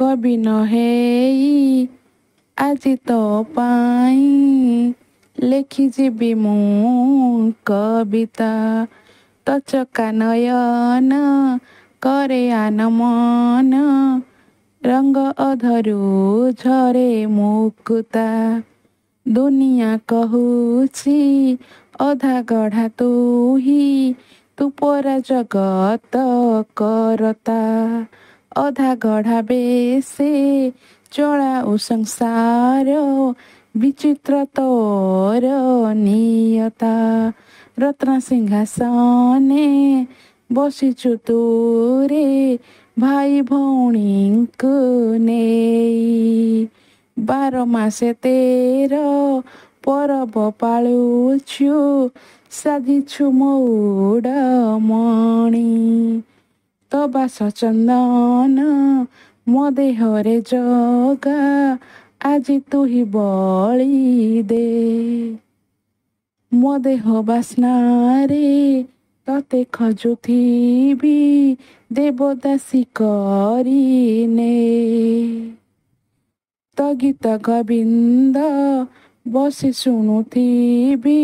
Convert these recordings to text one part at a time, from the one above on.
कवि नह आज तपाईँ लेखिजी मु कविता तचक नयन करेन मन रंग अधरु झरे मुकुता दुनियाँ कि अधा गढा तु तु परा जगत ଅଧା ଗଢା ଚଳା ଓ ସଂସାର ବିଚିତ୍ର ତୋର ନିୟତା ରତ୍ନ ସିଂହାସନେ ବସିଛୁ ତୁରେ ଭାଇ ଭଉଣୀଙ୍କୁ ନେଇ ବାର ମାସେ ତେର ପରବ ପାଳୁଛୁ ସାଧିଛୁ ମୌଡ଼ ମଣି ବାସ ଚନ୍ଦନ ମୋ ଦେହରେ ଜଗା ଆଜି ତୁ ହି ବଳି ଦେ ମୋ ଦେହ ବାସ୍ନାରେ ତତେ ଖୋଜୁଥିବି ଦେବଦାସୀ କରି ନେ ତ ଗୀତ ଗୋବିନ୍ଦ ବସି ଶୁଣୁଥିବି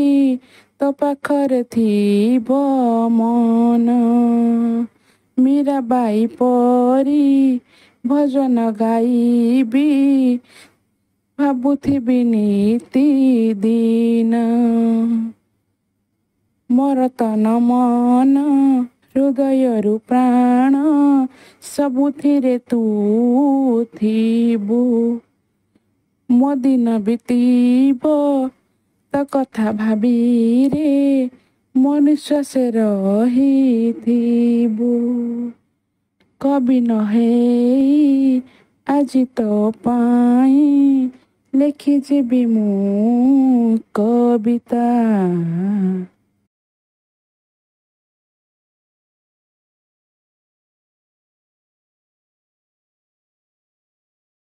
ତୋ ପାଖରେ ଥିବ ମୁଁ ବାଇ ପରି ଭଜନ ଗାଇବି ଭାବୁଥିବି ନୀତି ଦିନ ମୋର ତନ ମନ ହୃଦୟରୁ ପ୍ରାଣ ସବୁଥିରେ ତୁ ଥିବୁ ମୋ ଦିନ ବିତିବ ତ କଥା ଭାବିରେ ମନୁଷ୍ୟ ରହିଥିବୁ କବି ନହେଇ ଆଜି ତୋ ପାଇଁ ଲେଖିଯିବି ମୁଁ କବିତା